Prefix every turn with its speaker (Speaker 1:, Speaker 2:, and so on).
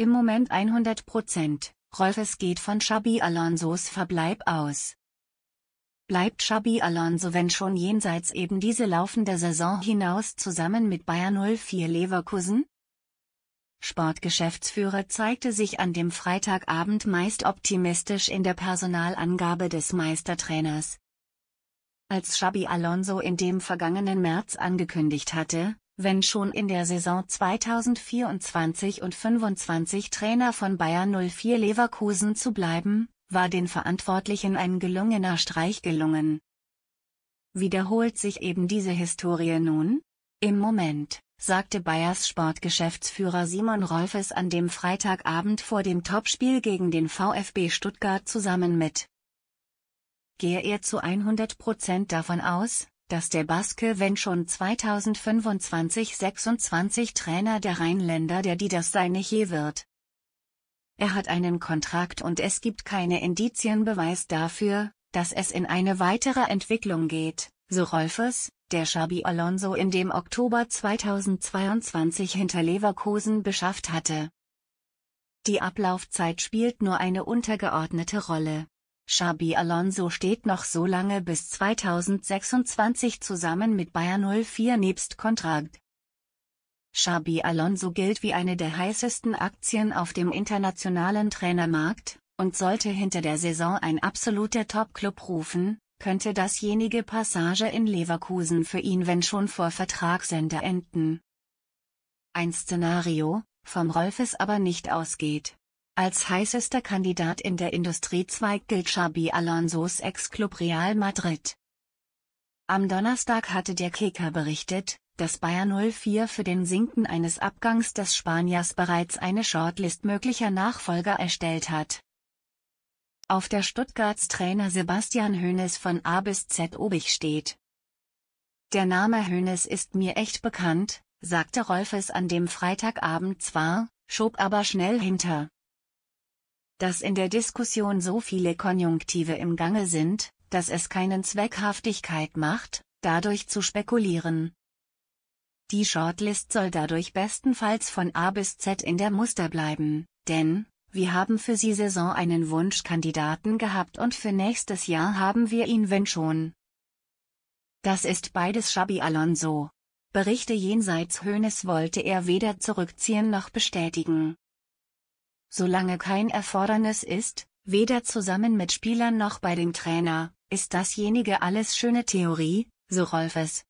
Speaker 1: Im Moment 100 Prozent. Rolfes geht von Xabi Alonso's Verbleib aus. Bleibt Xabi Alonso wenn schon jenseits eben diese laufende Saison hinaus zusammen mit Bayern 04 Leverkusen? Sportgeschäftsführer zeigte sich an dem Freitagabend meist optimistisch in der Personalangabe des Meistertrainers. Als Xabi Alonso in dem vergangenen März angekündigt hatte, wenn schon in der Saison 2024 und 25 Trainer von Bayern 04 Leverkusen zu bleiben, war den Verantwortlichen ein gelungener Streich gelungen. Wiederholt sich eben diese Historie nun? Im Moment, sagte Bayers Sportgeschäftsführer Simon Rolfes an dem Freitagabend vor dem Topspiel gegen den VfB Stuttgart zusammen mit. Gehe er zu 100 Prozent davon aus, dass der Baske wenn schon 2025-26 Trainer der Rheinländer der Didas seine je wird. Er hat einen Kontrakt und es gibt keine Indizienbeweis dafür, dass es in eine weitere Entwicklung geht, so Rolfes, der Xabi Alonso in dem Oktober 2022 hinter Leverkusen beschafft hatte. Die Ablaufzeit spielt nur eine untergeordnete Rolle, Xabi Alonso steht noch so lange bis 2026 zusammen mit Bayern 04 nebst Kontrakt. Xabi Alonso gilt wie eine der heißesten Aktien auf dem internationalen Trainermarkt, und sollte hinter der Saison ein absoluter Top-Club rufen, könnte dasjenige Passage in Leverkusen für ihn wenn schon vor Vertragsende enden. Ein Szenario, vom Rolfes aber nicht ausgeht. Als heißester Kandidat in der Industriezweig gilt Xabi Alonso's Ex-Club Real Madrid. Am Donnerstag hatte der Kicker berichtet, dass Bayern 04 für den Sinken eines Abgangs des Spaniers bereits eine Shortlist möglicher Nachfolger erstellt hat. Auf der Stuttgarts Trainer Sebastian Hoeneß von A bis Z obig steht. Der Name Hoeneß ist mir echt bekannt, sagte Rolfes an dem Freitagabend zwar, schob aber schnell hinter dass in der Diskussion so viele Konjunktive im Gange sind, dass es keinen Zweckhaftigkeit macht, dadurch zu spekulieren. Die Shortlist soll dadurch bestenfalls von A bis Z in der Muster bleiben, denn, wir haben für sie Saison einen Wunschkandidaten gehabt und für nächstes Jahr haben wir ihn wenn schon. Das ist beides Xabi Alonso. Berichte jenseits Höhnes wollte er weder zurückziehen noch bestätigen, Solange kein Erfordernis ist, weder zusammen mit Spielern noch bei dem Trainer, ist dasjenige alles schöne Theorie, so Rolfes.